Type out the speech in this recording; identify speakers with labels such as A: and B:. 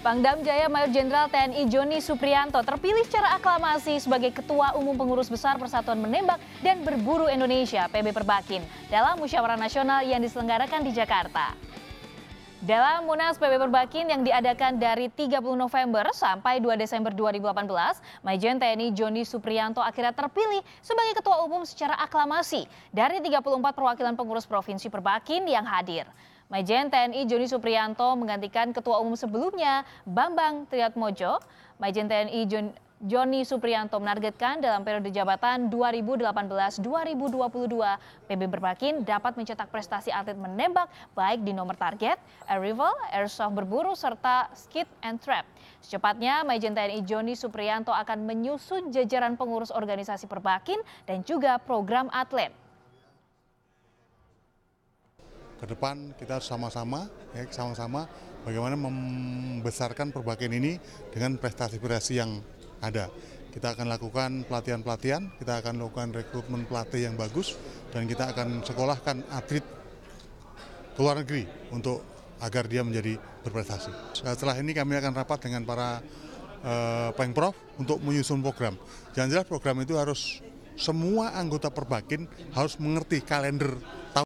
A: Pangdam Jaya Mayor Jenderal TNI Joni Suprianto terpilih secara aklamasi sebagai Ketua Umum Pengurus Besar Persatuan Menembak dan Berburu Indonesia PB Perbakin dalam musyawarah nasional yang diselenggarakan di Jakarta. Dalam Munas PB Perbakin yang diadakan dari 30 November sampai 2 Desember 2018, Majen TNI Joni Suprianto akhirnya terpilih sebagai Ketua Umum secara aklamasi dari 34 perwakilan pengurus Provinsi Perbakin yang hadir. Majen TNI Joni Suprianto menggantikan Ketua Umum sebelumnya, Bambang Triatmojo. Majen TNI Joni Joni Suprianto menargetkan dalam periode jabatan 2018-2022, PB Berbakin dapat mencetak prestasi atlet menembak baik di nomor target, air arrival, airsoft berburu, serta skid and trap. Secepatnya, Majen TNI Joni Suprianto akan menyusun jajaran pengurus organisasi Perbakin dan juga program atlet.
B: Kedepan kita sama-sama, ya sama-sama bagaimana membesarkan Perbakin ini dengan prestasi-prestasi yang ada. Kita akan lakukan pelatihan-pelatihan, kita akan lakukan rekrutmen pelatih yang bagus, dan kita akan sekolahkan atlet ke luar negeri untuk agar dia menjadi berprestasi. Eh, setelah ini kami akan rapat dengan para eh, pengprov untuk menyusun program. Jangan jelas program itu harus semua anggota perbakin harus mengerti kalender tahun.